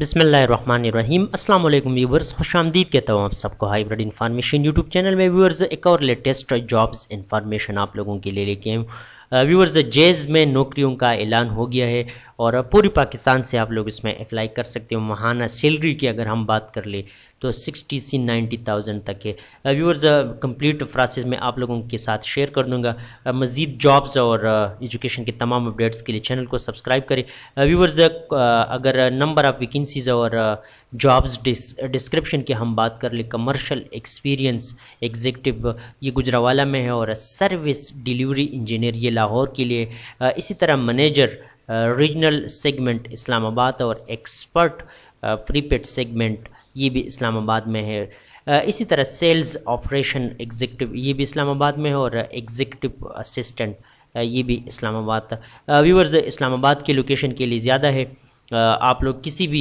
बिसमीम अस्सलाम वालेकुम व्यूवर्स खुश आमदीद के तमाम आप सबको hybrid bread information YouTube channel में व्यूवर्स एक और लेटेस्ट जॉब्स इन्फॉर्मेशन आप लोगों के लिए लेके आए व्यूवर्स जेज में नौकरियों का ऐलान हो गया है और पूरी पाकिस्तान से आप लोग इसमें अप्लाई कर सकते हो महाना सैलरी की अगर हम बात कर ले तो सिक्सटी से नाइन्टी थाउजेंड तक के व्यूअर्स कंप्लीट प्रोसेस मैं आप लोगों के साथ शेयर कर दूंगा मज़ीद जॉब्स और एजुकेशन के तमाम अपडेट्स के लिए चैनल को सब्सक्राइब करें व्यूअर्स अगर नंबर ऑफ़ वैकेंसीज़ और जॉब्स डिस्क्रिप्शन की हम बात कर ले कमर्शियल एक्सपीरियंस एग्जेक्टिव ये गुजरावाला में है और सर्विस डिलीवरी इंजीनियर ये लाहौर के लिए इसी तरह मैनेजर रीजनल सेगमेंट इस्लामाबाद और एक्सपर्ट प्रीपेड सेगमेंट ये भी इस्लामाबाद में है इसी तरह सेल्स ऑपरेशन एग्जीक्यूटिव ये भी इस्लामाबाद में है और एग्जीक्यूटिव असिस्टेंट ये भी इस्लामाबाद व्यूवर्स इस्लामाबाद के लोकेशन के लिए ज़्यादा है आप लोग किसी भी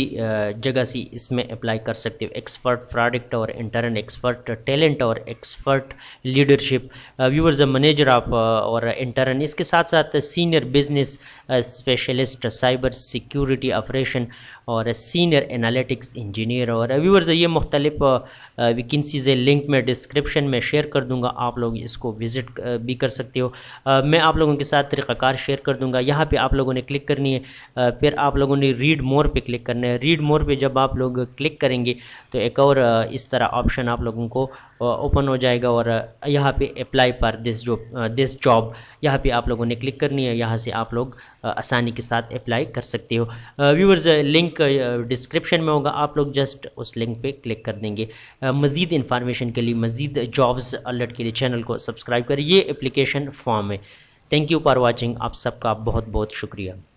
जगह से इसमें अप्लाई कर सकते हो एक्सपर्ट प्रोडक्ट और इंटरन एक्सपर्ट टैलेंट और एक्सपर्ट लीडरशिप व्यूवर्स मैनेजर आप और इंटरन इसके साथ साथ senior business specialist cyber security operation और सीनियर एनालिटिक्स इंजीनियर और व्यूवर्स ये मुख्तलिफ वैकेंसीज़ लिंक में डिस्क्रिप्शन में शेयर कर दूंगा आप लोग इसको विज़िट भी कर सकते हो मैं आप लोगों के साथ तरीक़ाकार शेयर कर दूंगा यहाँ पे आप लोगों ने क्लिक करनी है फिर आप लोगों ने रीड मोर पे क्लिक करना है रीड मोर पे जब आप लोग क्लिक करेंगे तो एक और इस तरह ऑप्शन आप लोगों को ओपन हो जाएगा और यहाँ पे अप्लाई पर दिस जो दिस जॉब यहाँ पे आप लोगों ने क्लिक करनी है यहाँ से आप लोग आसानी के साथ अप्लाई कर सकते हो व्यूअर्स लिंक डिस्क्रिप्शन में होगा आप लोग जस्ट उस लिंक पे क्लिक कर देंगे मज़ीद इन्फॉर्मेशन के लिए मज़ीद जॉब्स अलर्ट के लिए चैनल को सब्सक्राइब करें ये एप्लीकेशन फॉर्म है थैंक यू फॉर वॉचिंग आप सबका बहुत बहुत शुक्रिया